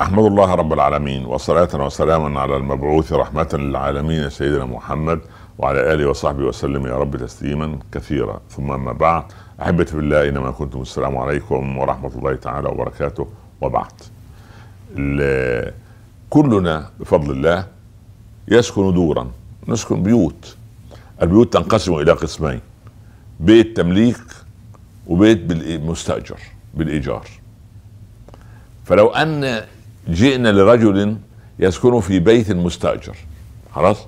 احمد الله رب العالمين وصلاة وسلاما على المبعوث رحمة للعالمين سيدنا محمد وعلى اله وصحبه وسلم يا رب تسليما كثيرا ثم اما بعد احبتي في الله انما كنتم السلام عليكم ورحمة الله تعالى وبركاته وبعد كلنا بفضل الله يسكن دورا نسكن بيوت البيوت تنقسم الى قسمين بيت تمليك وبيت بالمستاجر بالايجار فلو ان جئنا لرجل يسكن في بيت مستاجر خلاص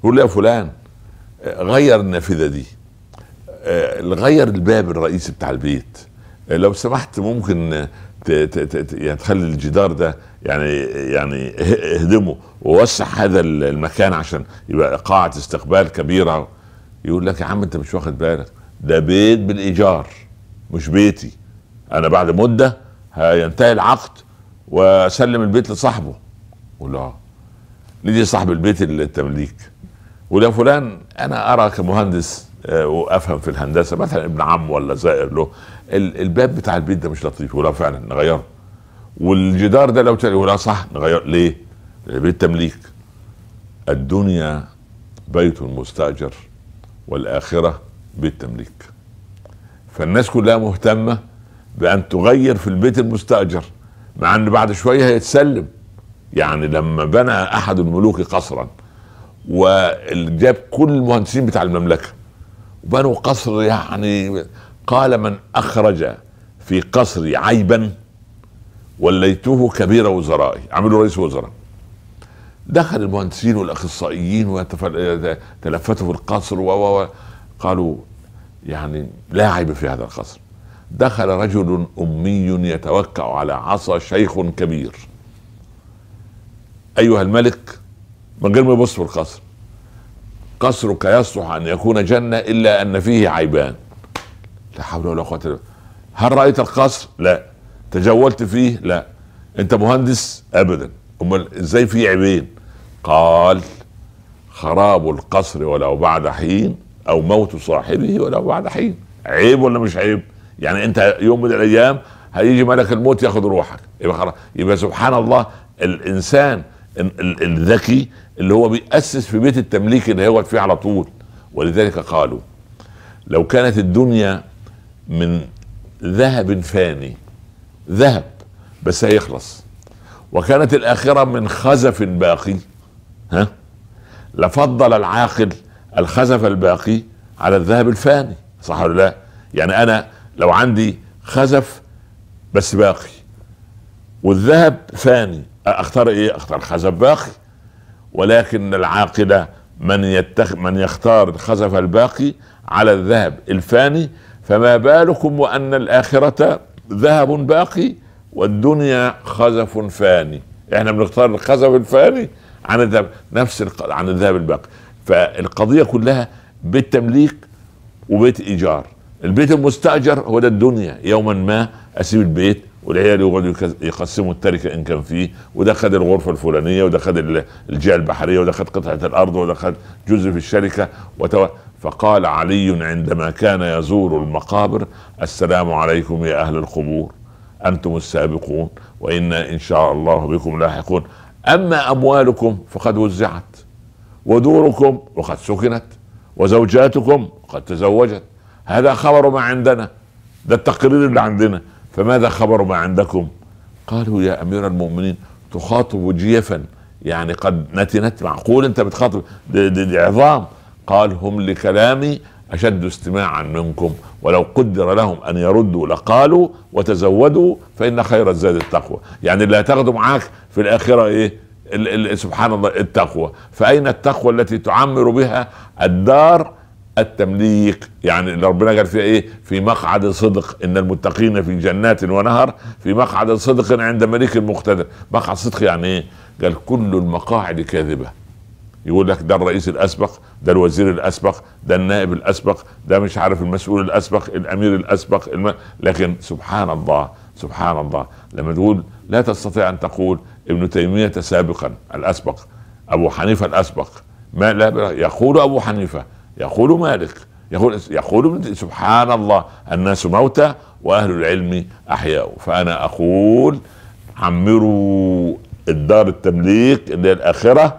يقول لي يا فلان غير النافذه دي آه، غير الباب الرئيسي بتاع البيت آه، لو سمحت ممكن يعني تخلي الجدار ده يعني يعني اهدمه ووسع هذا المكان عشان يبقى قاعه استقبال كبيره يقول لك يا عم انت مش واخد بالك ده بيت بالايجار مش بيتي انا بعد مده هينتهي العقد وسلم البيت لصاحبه يقول له اه صاحب البيت التمليك ولا فلان انا ارى كمهندس آه، وافهم في الهندسه مثلا ابن عم ولا زائر له الباب بتاع البيت ده مش لطيف ولا فعلا نغيره والجدار ده لو له صح نغير ليه؟ البيت تمليك الدنيا بيت مستاجر والاخره بيت تمليك فالناس كلها مهتمه بان تغير في البيت المستاجر مع ان بعد شويه هيتسلم يعني لما بنى احد الملوك قصرا وجاب كل المهندسين بتاع المملكه وبنوا قصر يعني قال من اخرج في قصري عيبا وليته كبير وزرائي عملوا رئيس وزراء دخل المهندسين والاخصائيين وتلفتوا في القصر و قالوا يعني لا عيب في هذا القصر دخل رجل امي يتوكا على عصا شيخ كبير ايها الملك من غير ما يبص في القصر قصرك يصلح ان يكون جنه الا ان فيه عيبان لا حول ولا قوه الا هل رايت القصر لا تجولت فيه لا انت مهندس ابدا امال ازاي فيه عيبين قال خراب القصر ولو بعد حين او موت صاحبه ولو بعد حين عيب ولا مش عيب يعني انت يوم من الايام هيجي ملك الموت ياخذ روحك يبقى خلاص يبقى سبحان الله الانسان الذكي اللي هو بيأسس في بيت التمليك اللي هو فيه على طول ولذلك قالوا لو كانت الدنيا من ذهب فاني ذهب بس هيخلص وكانت الآخرة من خزف باقي ها لفضل العاقل الخزف الباقي على الذهب الفاني صح ولا لا يعني أنا لو عندي خزف بس باقي والذهب فاني اختار ايه اختار خزف باقي ولكن العاقله من يتخ... من يختار الخزف الباقي على الذهب الفاني فما بالكم وان الاخره ذهب باقي والدنيا خزف فاني احنا بنختار الخزف الفاني عن الذهب نفس الق... عن الذهب الباقي فالقضيه كلها بالتمليك ايجار البيت المستاجر هو ده الدنيا يوما ما اسيب البيت والعيال يقعدوا يقسموا التركه ان كان فيه وده خد الغرفه الفلانيه وده خد الجهه البحريه وده خد قطعه الارض وده خد جزء في الشركه وتو... فقال علي عندما كان يزور المقابر السلام عليكم يا اهل القبور انتم السابقون وانا ان شاء الله بكم لاحقون اما اموالكم فقد وزعت ودوركم وقد سكنت وزوجاتكم قد تزوجت هذا خبر ما عندنا ده التقرير اللي عندنا فماذا خبر ما عندكم قالوا يا امير المؤمنين تخاطب جيفا يعني قد نتنت معقول انت بتخاطب دي, دي, عظام قال هم لكلامي اشد استماعا منكم ولو قدر لهم ان يردوا لقالوا وتزودوا فان خير الزاد التقوى يعني اللي هتاخده معاك في الاخره ايه الـ الـ سبحان الله التقوى فاين التقوى التي تعمر بها الدار التمليك يعني ربنا قال فيها ايه في مقعد صدق ان المتقين في جنات ونهر في مقعد صدق عند مليك مقتدر مقعد صدق يعني ايه قال كل المقاعد كاذبه يقول لك ده الرئيس الاسبق ده الوزير الاسبق ده النائب الاسبق ده مش عارف المسؤول الاسبق الامير الاسبق الم... لكن سبحان الله سبحان الله لما تقول لا تستطيع ان تقول ابن تيميه سابقا الاسبق ابو حنيفه الاسبق ما لا يقول ابو حنيفه يقول مالك يقول يقول سبحان الله الناس موتى واهل العلم احياء فانا اقول عمروا الدار التمليك اللي هي الاخره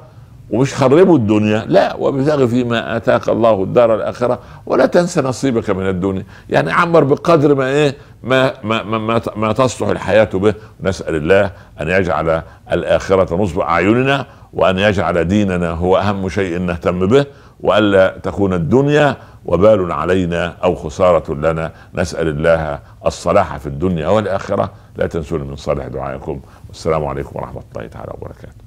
ومش خربوا الدنيا لا وابتغ فيما اتاك الله الدار الاخره ولا تنسى نصيبك من الدنيا يعني عمر بقدر ما ايه ما ما ما, ما, ما تصلح الحياه به نسال الله ان يجعل الاخره نصب اعيننا وان يجعل ديننا هو اهم شيء نهتم به والا تكون الدنيا وبال علينا او خساره لنا نسال الله الصلاح في الدنيا والاخره لا تنسون من صالح دعائكم والسلام عليكم ورحمه الله تعالى وبركاته